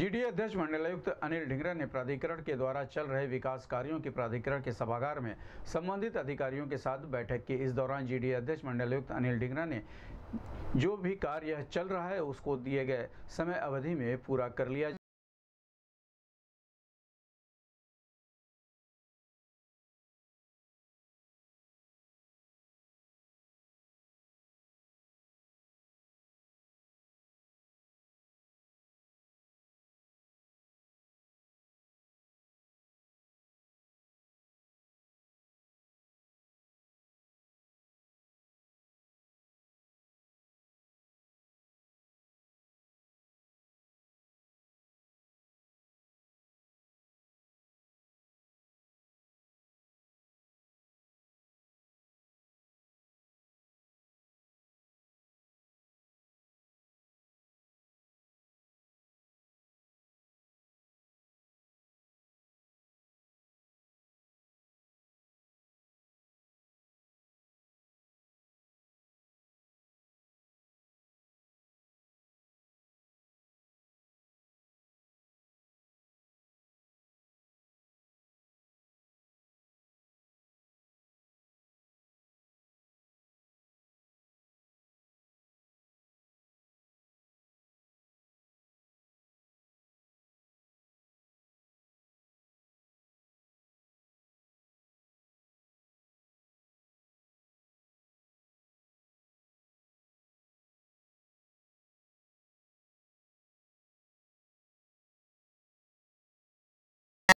GDA अध्यक्ष मंडलायुक्त अनिल ढिंगरा ने प्राधिकरण के द्वारा चल रहे विकास कार्यों की प्राधिकरण के सभागार में संबंधित अधिकारियों के साथ बैठक की इस दौरान जीडीए अध्यक्ष मंडलायुक्त अनिल ढिंगरा ने जो भी कार्य चल रहा है उसको दिए गए समय अवधि में पूरा कर लिया